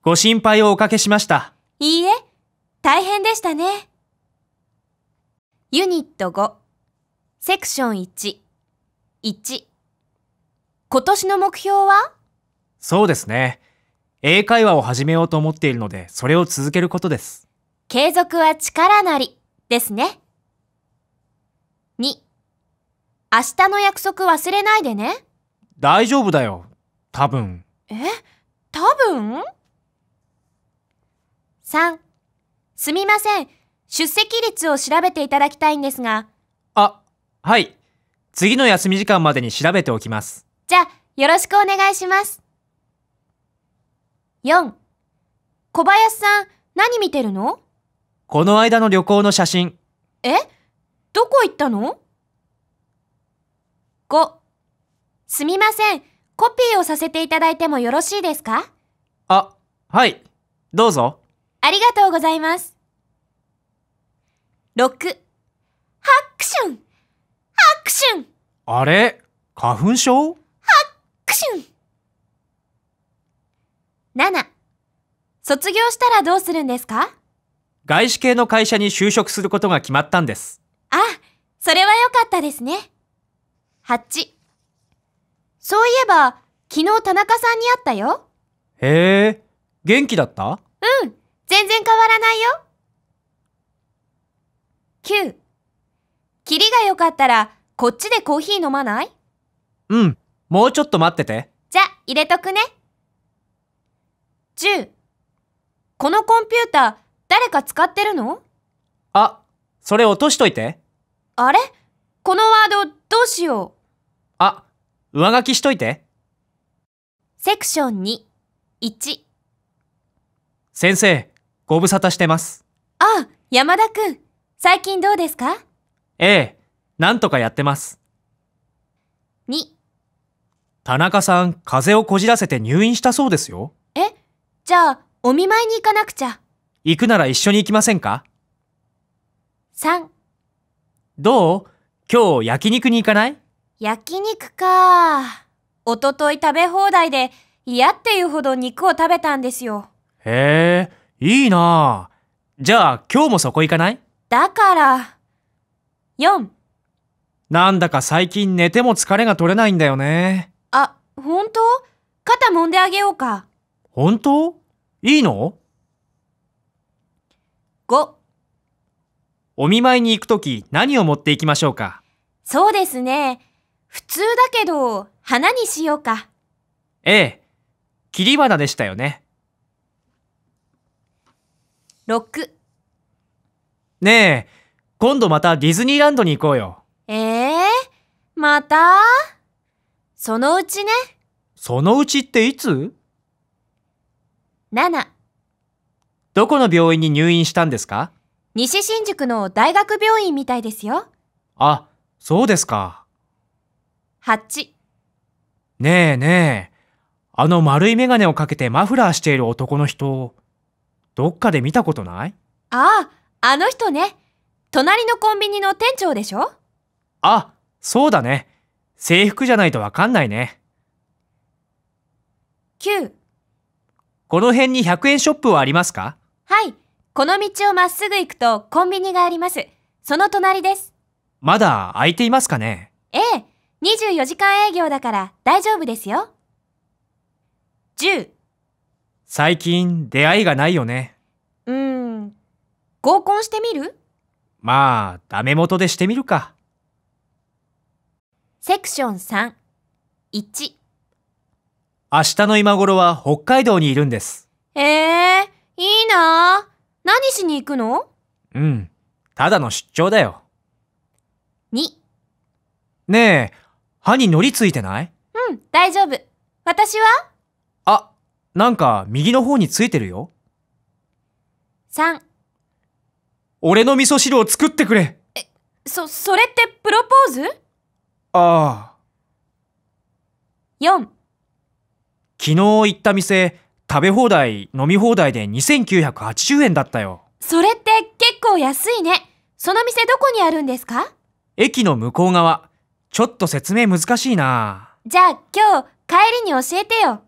ご心配をおかけしました。いいえ、大変でしたね。ユニット5セクション1。1。今年の目標はそうですね。英会話を始めようと思っているので、それを続けることです。継続は力なりですね。2。明日の約束忘れないでね。大丈夫だよ。多分。え多分 ?3。すみません。出席率を調べていただきたいんですが。あ、はい。次の休み時間までに調べておきます。じゃあ、よろしくお願いします。4. 小林さん、何見てるのこの間の旅行の写真。えどこ行ったの ?5. すみません。コピーをさせていただいてもよろしいですかあ、はい。どうぞ。ありがとうございます。6. ハックションクションあれ花粉症ハクション !7 卒業したらどうするんですか外資系の会社に就職することが決まったんです。あ、それは良かったですね。8そういえば、昨日田中さんに会ったよ。へえ、元気だったうん、全然変わらないよ。9キリが良かったらこっちでコーヒー飲まないうん、もうちょっと待ってて。じゃ、入れとくね。10このコンピューター、誰か使ってるのあ、それ落としといて。あれこのワード、どうしよう。あ、上書きしといて。セクション2、1先生、ご無沙汰してます。あ山田くん、最近どうですかええ、なんとかやってます。2田中さん、風邪をこじらせて入院したそうですよ。えじゃあ、お見舞いに行かなくちゃ。行くなら一緒に行きませんか ?3 どう今日焼肉に行かない焼肉か。おととい食べ放題で嫌っていうほど肉を食べたんですよ。へえ、いいなじゃあ今日もそこ行かないだから。4なんだか最近寝ても疲れが取れないんだよね。あ、本当肩揉んであげようか。本当いいの ?5 お見舞いに行くとき何を持っていきましょうかそうですね。普通だけど、花にしようか。ええ。切り花でしたよね。6ねえ、今度またディズニーランドに行こうよ。ええー、またそのうちね。そのうちっていつ ?7。どこの病院に入院したんですか西新宿の大学病院みたいですよ。あ、そうですか。8。ねえねえ。あの丸いメガネをかけてマフラーしている男の人、どっかで見たことないああ、あの人ね。隣のコンビニの店長でしょあ、そうだね。制服じゃないとわかんないね。9この辺に100円ショップはありますかはい。この道をまっすぐ行くとコンビニがあります。その隣です。まだ空いていますかねええ。24時間営業だから大丈夫ですよ。10最近出会いがないよね。うん。合コンしてみるまあ、ダメ元でしてみるか。セクション3、1。明日の今頃は北海道にいるんです。ええー、いいな何しに行くのうん、ただの出張だよ。2。ねえ、歯にのりついてないうん、大丈夫。私はあ、なんか右の方についてるよ。3。俺の味噌汁を作ってくれ。え、そ、それってプロポーズああ。4昨日行った店、食べ放題、飲み放題で2980円だったよ。それって結構安いね。その店どこにあるんですか駅の向こう側。ちょっと説明難しいな。じゃあ今日帰りに教えてよ。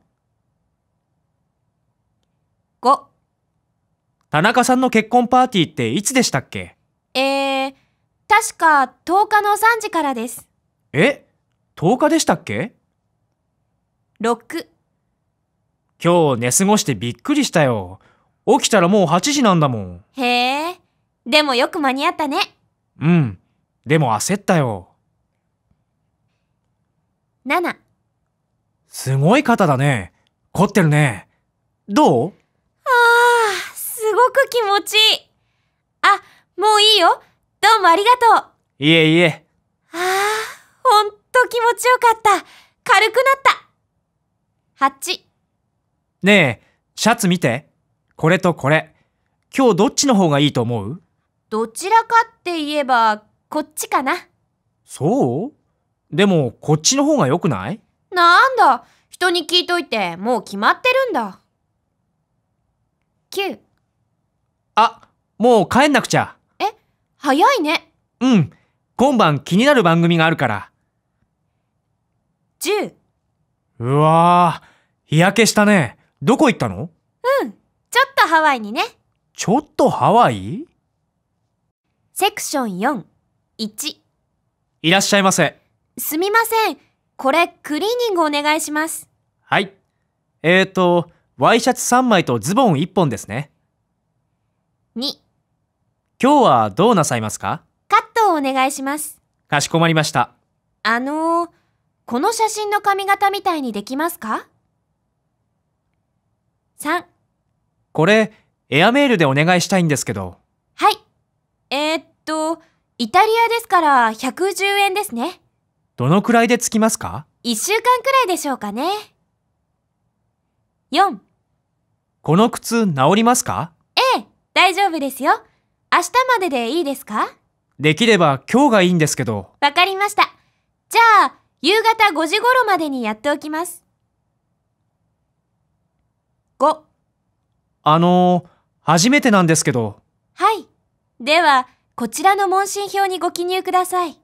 5田中さんの結婚パーティーっていつでしたっけえー、確か10日の3時からです。え10日でしたっけ ?6 今日寝過ごしてびっくりしたよ起きたらもう8時なんだもんへえでもよく間に合ったねうんでも焦ったよ7すごい肩だね凝ってるねどうああすごく気持ちいいあもういいよどうもありがとういえいえああほんと気持ちよかった。軽くなった。8。ねえ、シャツ見て。これとこれ。今日どっちの方がいいと思うどちらかって言えば、こっちかな。そうでも、こっちの方が良くないなんだ。人に聞いといて、もう決まってるんだ。9。あ、もう帰んなくちゃ。え、早いね。うん。今晩気になる番組があるから。10うわ日焼けしたねどこ行ったのうんちょっとハワイにねちょっとハワイセクション4 1いらっしゃいませすみませんこれクリーニングお願いしますはいえーとワイシャツ3枚とズボン1本ですね2今日はどうなさいますかカットをお願いしますかしこまりましたあのー、この写真の髪型みたいにできますか ?3 これ、エアメールでお願いしたいんですけど。はい。えー、っと、イタリアですから110円ですね。どのくらいでつきますか ?1 週間くらいでしょうかね。4この靴治りますかええ、大丈夫ですよ。明日まででいいですかできれば今日がいいんですけど。わかりました。じゃあ、夕方5時頃までにやっておきます。5あの初めてなんですけど。はい。では、こちらの問診票にご記入ください。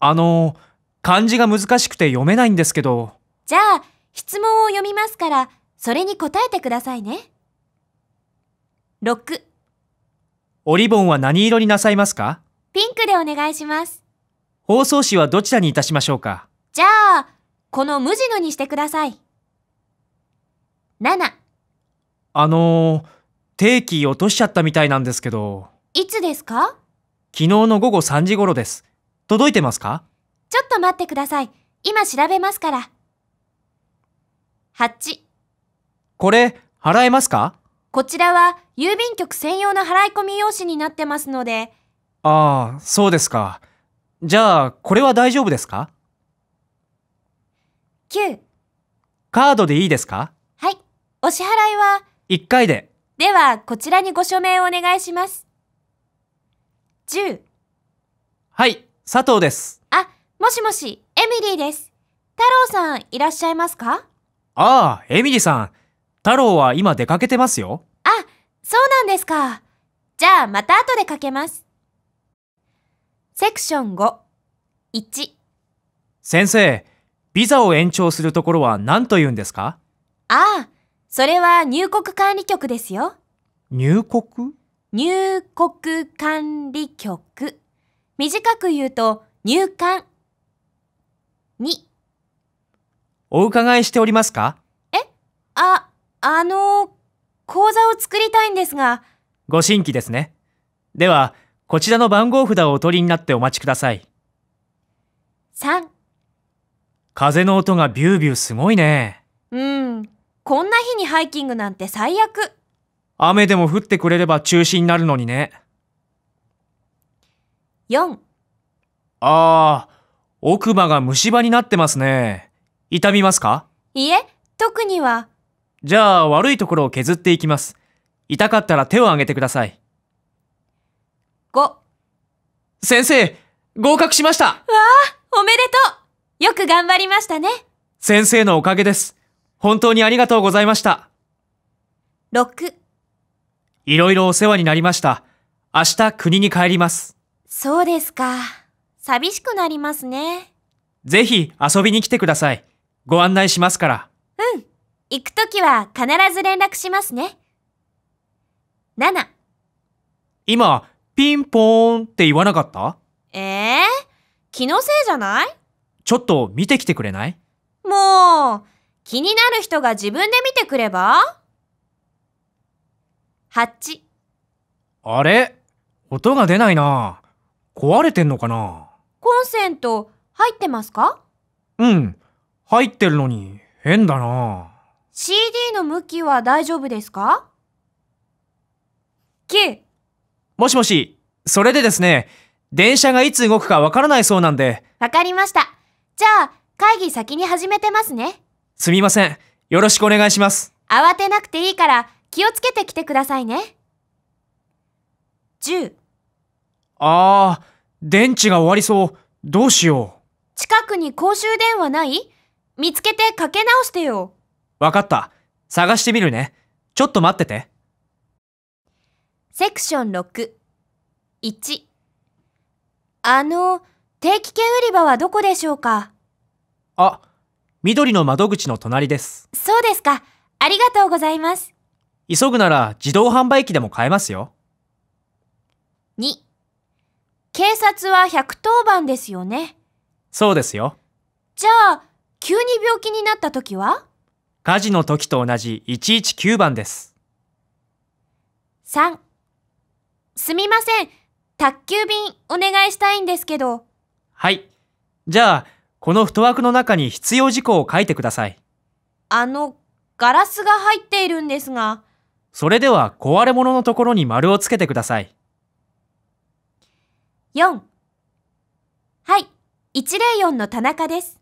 あの漢字が難しくて読めないんですけど。じゃあ、質問を読みますから、それに答えてくださいね。6おリボンは何色になさいますかピンクでお願いします。包装紙はどちらにいたしましょうかじゃあ、この無地のにしてください。7あのー、定期落としちゃったみたいなんですけど。いつですか昨日の午後3時頃です。届いてますかちょっと待ってください。今調べますから。8これ、払えますかこちらは郵便局専用の払い込み用紙になってますので。ああ、そうですか。じゃあ、これは大丈夫ですか9カードでいいですかはいお支払いは1回でではこちらにご署名をお願いします10はい佐藤ですあもしもしエミリーです太郎さんいらっしゃいますかああエミリーさん太郎は今出かけてますよあそうなんですかじゃあまた後でかけますセクション51先生ビザを延長するところは何と言うんですかああ、それは入国管理局ですよ。入国入国管理局。短く言うと、入管。に。お伺いしておりますかえあ、あの、口座を作りたいんですが。ご新規ですね。では、こちらの番号札をお取りになってお待ちください。3風の音がビュービューすごいね。うん。こんな日にハイキングなんて最悪。雨でも降ってくれれば中止になるのにね。4ああ、奥歯が虫歯になってますね。痛みますかいえ、特には。じゃあ悪いところを削っていきます。痛かったら手を挙げてください。5先生、合格しましたわあ、おめでとうよく頑張りましたね。先生のおかげです。本当にありがとうございました。6いろいろお世話になりました。明日国に帰ります。そうですか。寂しくなりますね。ぜひ遊びに来てください。ご案内しますから。うん。行くときは必ず連絡しますね。7今、ピンポーンって言わなかったええー、気のせいじゃないちょっと見てきてくれないもう、気になる人が自分で見てくれば ?8。あれ音が出ないな。壊れてんのかなコンセント入ってますかうん、入ってるのに変だな。CD の向きは大丈夫ですか ?9。もしもし、それでですね、電車がいつ動くかわからないそうなんで。わかりました。じゃあ、会議先に始めてますね。すみません。よろしくお願いします。慌てなくていいから、気をつけてきてくださいね。10ああ、電池が終わりそう。どうしよう。近くに公衆電話ない見つけてかけ直してよ。わかった。探してみるね。ちょっと待ってて。セクション6。1。あの、定期券売り場はどこでしょうかあ、緑の窓口の隣です。そうですか。ありがとうございます。急ぐなら自動販売機でも買えますよ。2、警察は110番ですよね。そうですよ。じゃあ、急に病気になった時は火事の時と同じ119番です。3、すみません。宅急便お願いしたいんですけど。はい。じゃあ、この太枠の中に必要事項を書いてください。あの、ガラスが入っているんですが。それでは、壊れ物のところに丸をつけてください。4。はい。104の田中です。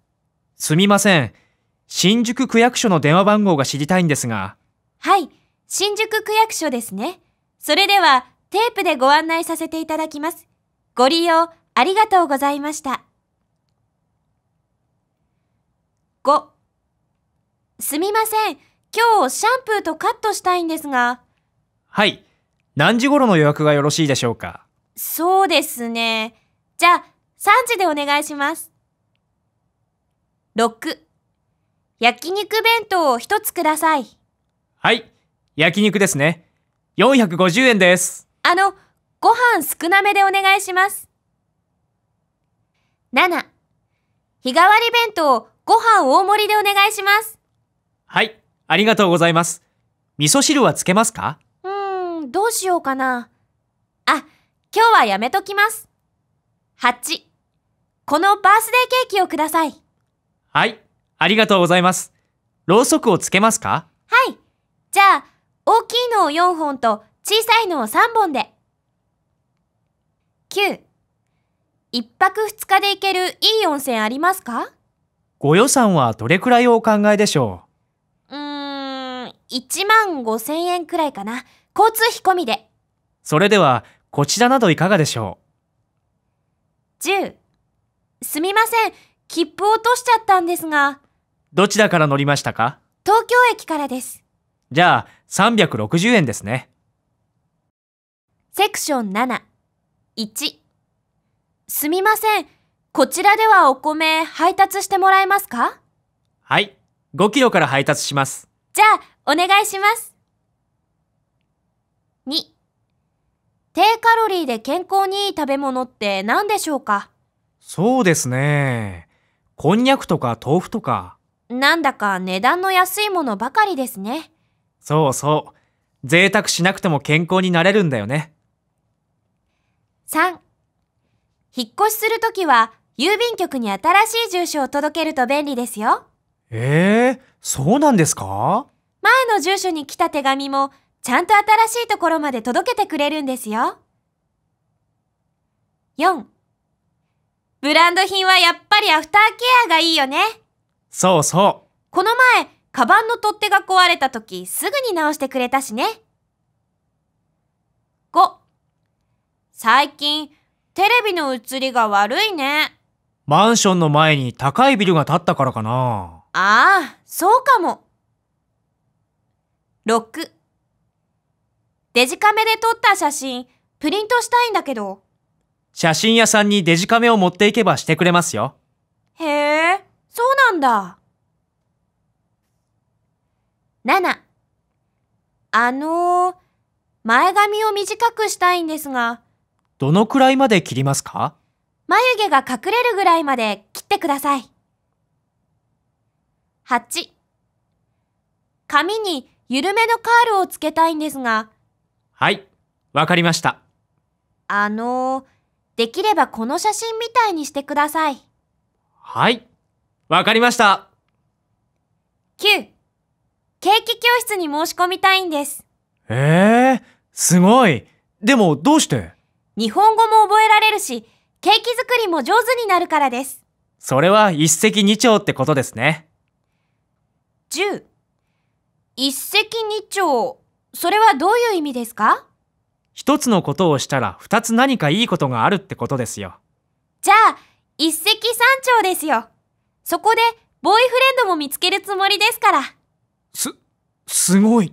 すみません。新宿区役所の電話番号が知りたいんですが。はい。新宿区役所ですね。それでは、テープでご案内させていただきます。ご利用、ありがとうございました。5すみません。今日シャンプーとカットしたいんですが。はい。何時頃の予約がよろしいでしょうかそうですね。じゃあ、3時でお願いします。6焼肉弁当を1つください。はい。焼肉ですね。450円です。あの、ご飯少なめでお願いします。7日替わり弁当ご飯大盛りでお願いしますはいありがとうございます味噌汁はつけますかうーんどうしようかなあ今日はやめときます8このバースデーケーキをくださいはいありがとうございますろうそくをつけますかはいじゃあ大きいのを4本と小さいのを3本で9一泊二日で行けるいい温泉ありますかご予算はどれくらいお考えでしょううーん、1万5千円くらいかな。交通費込みで。それでは、こちらなどいかがでしょう ?10。すみません。切符落としちゃったんですが。どちらから乗りましたか東京駅からです。じゃあ、360円ですね。セクション7。1。すみません。こちらではお米配達してもらえますかはい。5キロから配達します。じゃあ、お願いします。2. 低カロリーで健康にいい食べ物って何でしょうかそうですね。こんにゃくとか豆腐とか。なんだか値段の安いものばかりですね。そうそう。贅沢しなくても健康になれるんだよね。3. 引っ越しするときは、郵便局に新しい住所を届けると便利ですよ。ええー、そうなんですか前の住所に来た手紙も、ちゃんと新しいところまで届けてくれるんですよ。4. ブランド品はやっぱりアフターケアがいいよね。そうそう。この前、カバンの取っ手が壊れた時、すぐに直してくれたしね。5. 最近、テレビの映りが悪いね。マンションの前に高いビルが建ったからかな。ああ、そうかも。6デジカメで撮った写真、プリントしたいんだけど。写真屋さんにデジカメを持っていけばしてくれますよ。へえ、そうなんだ。7あのー、前髪を短くしたいんですが、どのくらいまで切りますか眉毛が隠れるぐらいまで切ってください。8髪に緩めのカールをつけたいんですが。はい、わかりました。あのできればこの写真みたいにしてください。はい、わかりました。9ケーキ教室に申し込みたいんです。ええー、すごい。でもどうして日本語も覚えられるし、ケーキ作りも上手になるからです。それは一石二鳥ってことですね。10一石二鳥、それはどういう意味ですか一つのことをしたら二つ何かいいことがあるってことですよ。じゃあ、一石三鳥ですよ。そこで、ボーイフレンドも見つけるつもりですから。す、すごい。